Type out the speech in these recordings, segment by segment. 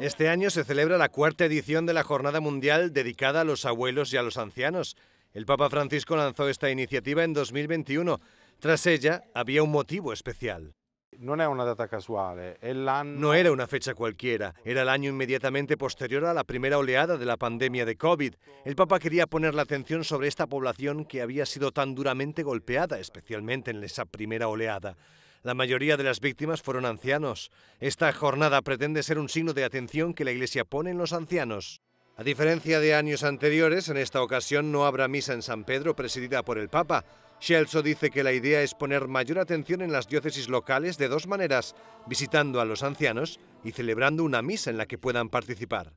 Este año se celebra la cuarta edición de la Jornada Mundial dedicada a los abuelos y a los ancianos. El Papa Francisco lanzó esta iniciativa en 2021. Tras ella había un motivo especial. ¿eh? No era una fecha cualquiera, era el año inmediatamente posterior a la primera oleada de la pandemia de COVID. El Papa quería poner la atención sobre esta población que había sido tan duramente golpeada, especialmente en esa primera oleada. La mayoría de las víctimas fueron ancianos. Esta jornada pretende ser un signo de atención que la Iglesia pone en los ancianos. A diferencia de años anteriores, en esta ocasión no habrá misa en San Pedro presidida por el Papa. Shelso dice que la idea es poner mayor atención en las diócesis locales de dos maneras, visitando a los ancianos y celebrando una misa en la que puedan participar.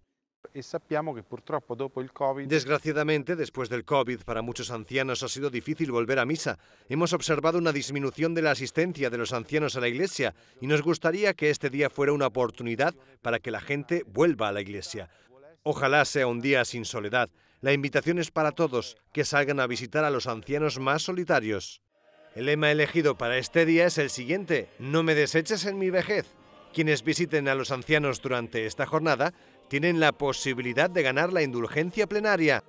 E Desgraciadamente, después del COVID, para muchos ancianos ha sido difícil volver a misa. Hemos observado una disminución de la asistencia de los ancianos a la iglesia y nos gustaría que este día fuera una oportunidad para que la gente vuelva a la iglesia. Ojalá sea un día sin soledad. La invitación es para todos que salgan a visitar a los ancianos más solitarios. El lema elegido para este día es el siguiente, no me deseches en mi vejez. Quienes visiten a los ancianos durante esta jornada tienen la posibilidad de ganar la indulgencia plenaria.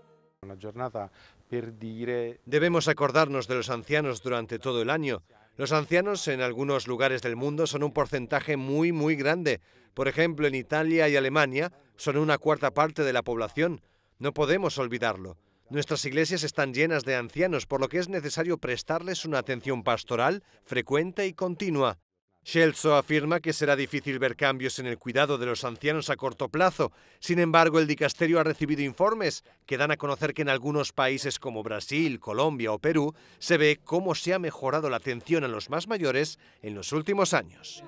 Debemos acordarnos de los ancianos durante todo el año. Los ancianos en algunos lugares del mundo son un porcentaje muy, muy grande. Por ejemplo, en Italia y Alemania son una cuarta parte de la población. No podemos olvidarlo. Nuestras iglesias están llenas de ancianos, por lo que es necesario prestarles una atención pastoral frecuente y continua. Shelso afirma que será difícil ver cambios en el cuidado de los ancianos a corto plazo. Sin embargo, el dicasterio ha recibido informes que dan a conocer que en algunos países como Brasil, Colombia o Perú se ve cómo se ha mejorado la atención a los más mayores en los últimos años.